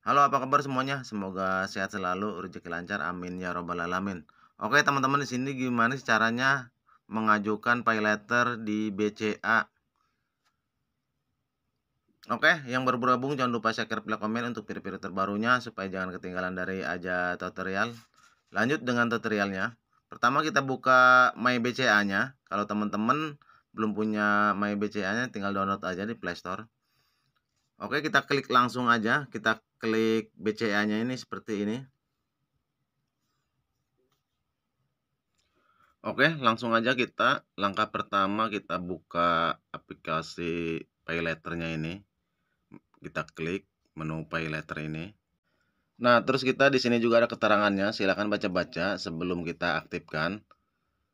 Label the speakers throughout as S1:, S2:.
S1: Halo, apa kabar semuanya? Semoga sehat selalu, rezeki lancar, amin ya robbal alamin. Oke, teman-teman di sini gimana sih caranya mengajukan pay letter di BCA? Oke, yang baru bergabung jangan lupa share like komen untuk video-video terbarunya supaya jangan ketinggalan dari aja tutorial. Lanjut dengan tutorialnya. Pertama kita buka My BCA-nya. Kalau teman-teman belum punya My BCA-nya tinggal download aja di Play Store. Oke, kita klik langsung aja. Kita klik BCA-nya ini seperti ini. Oke, langsung aja kita langkah pertama kita buka aplikasi PayLater-nya ini. Kita klik menu PayLater ini. Nah, terus kita di sini juga ada keterangannya, silakan baca-baca sebelum kita aktifkan.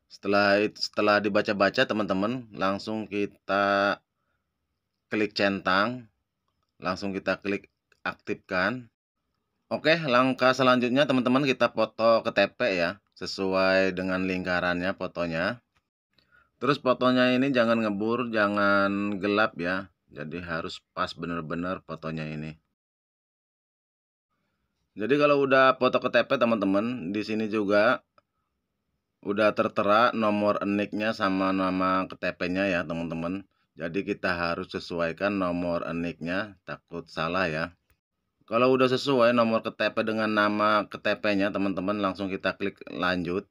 S1: Setelah setelah dibaca-baca teman-teman, langsung kita klik centang. Langsung kita klik aktifkan. Oke, langkah selanjutnya teman-teman kita foto ke TP ya, sesuai dengan lingkarannya fotonya. Terus fotonya ini jangan ngebur, jangan gelap ya. Jadi harus pas bener-bener fotonya ini. Jadi kalau udah foto ke TP teman-teman, di sini juga udah tertera nomor eniknya sama nama ke tp nya ya teman-teman. Jadi kita harus sesuaikan nomor eniknya, takut salah ya. Kalau udah sesuai nomor KTP dengan nama KTP-nya, teman-teman langsung kita klik lanjut.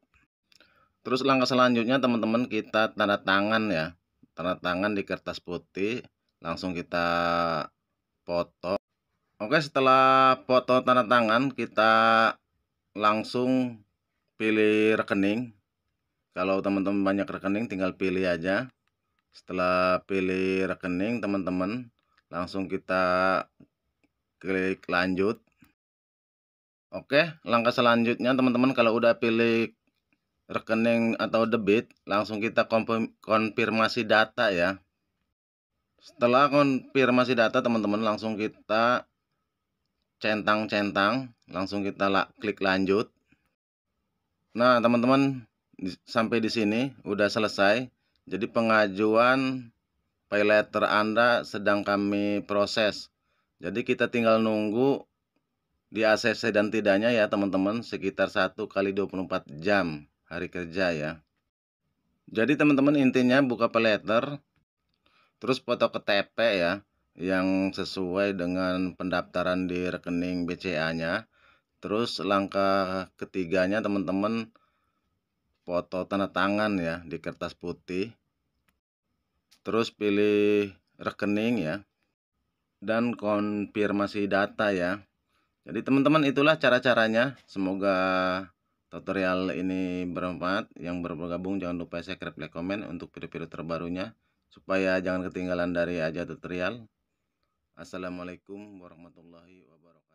S1: Terus langkah selanjutnya teman-teman kita tanda tangan ya. Tanda tangan di kertas putih, langsung kita foto. Oke, setelah foto tanda tangan kita langsung pilih rekening. Kalau teman-teman banyak rekening tinggal pilih aja. Setelah pilih rekening teman-teman, langsung kita klik lanjut oke langkah selanjutnya teman-teman kalau udah pilih rekening atau debit langsung kita konfirmasi data ya setelah konfirmasi data teman-teman langsung kita centang-centang langsung kita la klik lanjut nah teman-teman sampai di sini udah selesai jadi pengajuan pay letter Anda sedang kami proses jadi kita tinggal nunggu di ACC dan tidaknya ya teman-teman sekitar 1 kali 24 jam hari kerja ya. Jadi teman-teman intinya buka peleter terus foto ke KTP ya yang sesuai dengan pendaftaran di rekening BCA-nya. Terus langkah ketiganya teman-teman foto tanda tangan ya di kertas putih. Terus pilih rekening ya dan konfirmasi data ya. Jadi teman-teman itulah cara-caranya. Semoga tutorial ini bermanfaat. Yang bergabung jangan lupa subscribe, like, komen untuk video-video terbarunya supaya jangan ketinggalan dari aja tutorial. Assalamualaikum warahmatullahi wabarakatuh.